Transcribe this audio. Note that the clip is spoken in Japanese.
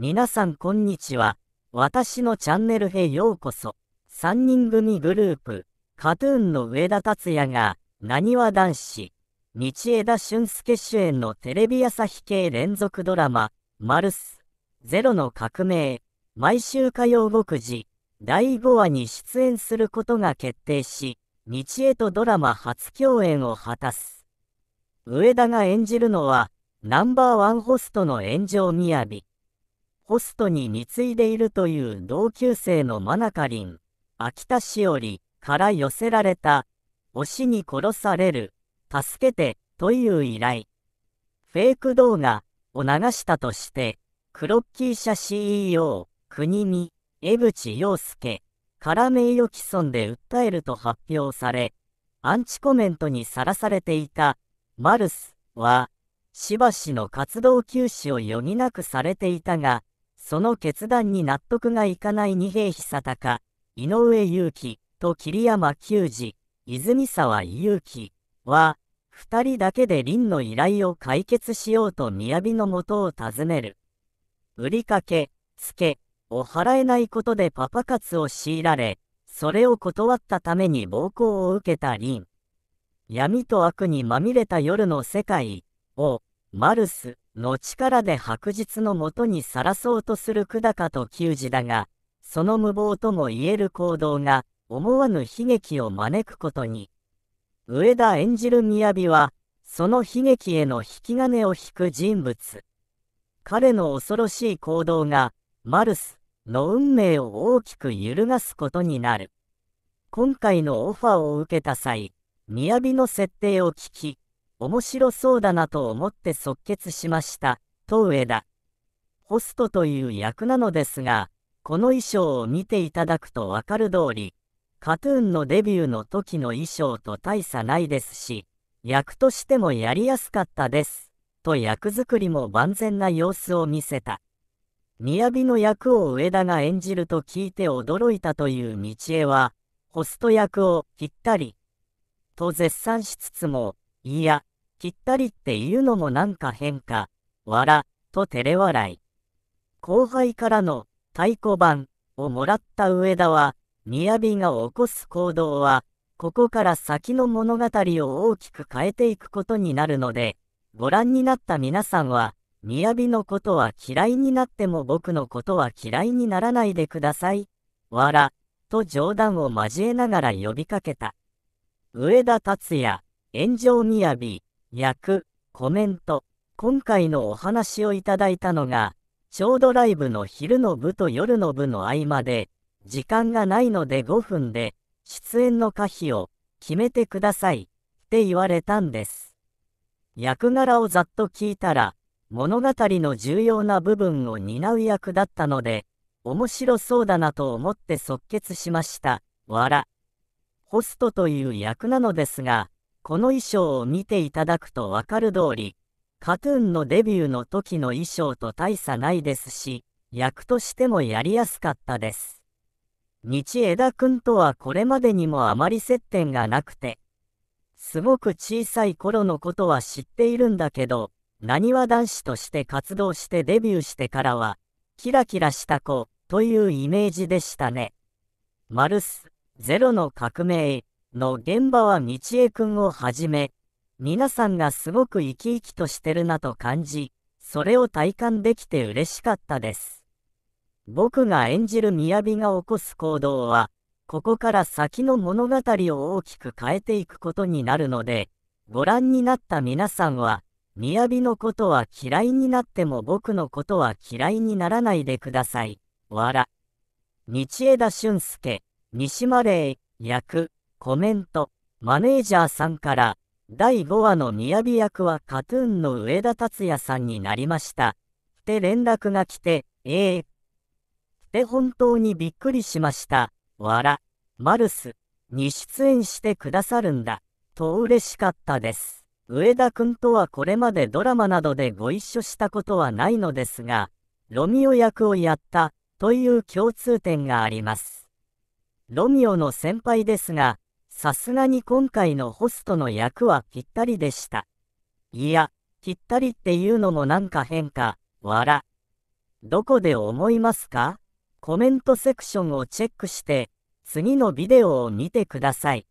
皆さんこんにちは。私のチャンネルへようこそ。3人組グループ、カトゥーンの上田達也が、なにわ男子、道枝俊介主演のテレビ朝日系連続ドラマ、マルス、ゼロの革命、毎週火曜牧時、第5話に出演することが決定し、道枝とドラマ初共演を果たす。上田が演じるのは、ナンバーワンホストの炎上雅。ホストに貢いでいるという同級生のマナカリン、秋田しおりから寄せられた、推しに殺される、助けて、という依頼。フェイク動画を流したとして、クロッキー社 CEO、国見、江口洋介、から名誉毀損で訴えると発表され、アンチコメントにさらされていた、マルスは、しばしの活動休止を余儀なくされていたが、その決断に納得がいかない二平久隆、井上祐樹と桐山球児、泉沢祐樹は、二人だけで凛の依頼を解決しようと雅のもとを訪ねる。売りかけ、付けを払えないことでパパ活を強いられ、それを断ったために暴行を受けた凛。闇と悪にまみれた夜の世界を、マルスの力で白日のもとにさらそうとする久高と球児だが、その無謀とも言える行動が、思わぬ悲劇を招くことに。上田演じる雅は、その悲劇への引き金を引く人物。彼の恐ろしい行動が、マルスの運命を大きく揺るがすことになる。今回のオファーを受けた際、雅の設定を聞き、面白そうだなと思って即決しました、と上田。ホストという役なのですが、この衣装を見ていただくとわかる通り、カトゥーンのデビューの時の衣装と大差ないですし、役としてもやりやすかったです、と役作りも万全な様子を見せた。雅の役を上田が演じると聞いて驚いたという道枝は、ホスト役をぴったり、と絶賛しつつも、いや、きったりっていうのもなんか変か、わら、と照れ笑い。後輩からの太鼓判をもらった上田は、雅が起こす行動は、ここから先の物語を大きく変えていくことになるので、ご覧になった皆さんは、雅のことは嫌いになっても僕のことは嫌いにならないでください。わら、と冗談を交えながら呼びかけた。上田達也、炎上雅。役、コメント。今回のお話をいただいたのが、ちょうどライブの昼の部と夜の部の合間で、時間がないので5分で、出演の可否を決めてくださいって言われたんです。役柄をざっと聞いたら、物語の重要な部分を担う役だったので、面白そうだなと思って即決しました。わら。ホストという役なのですが、この衣装を見ていただくとわかる通り、カトゥーンのデビューの時の衣装と大差ないですし、役としてもやりやすかったです。日枝くんとはこれまでにもあまり接点がなくて、すごく小さい頃のことは知っているんだけど、なにわ男子として活動してデビューしてからは、キラキラした子というイメージでしたね。マルス、ゼロの革命。の現場は道江くんをはじめ、皆さんがすごく生き生きとしてるなと感じ、それを体感できて嬉しかったです。僕が演じる雅が起こす行動は、ここから先の物語を大きく変えていくことになるので、ご覧になった皆さんは、雅のことは嫌いになっても僕のことは嫌いにならないでください。わら。道枝俊介、西丸英、役。コメント、マネージャーさんから、第5話の雅役はカトゥーンの上田達也さんになりました。って連絡が来て、ええー、って本当にびっくりしました。わら、マルスに出演してくださるんだ。と嬉しかったです。上田くんとはこれまでドラマなどでご一緒したことはないのですが、ロミオ役をやったという共通点があります。ロミオの先輩ですが、さすがに今回のホストの役はぴったりでした。いや、ぴったりっていうのもなんか変か、わら。どこで思いますかコメントセクションをチェックして、次のビデオを見てください。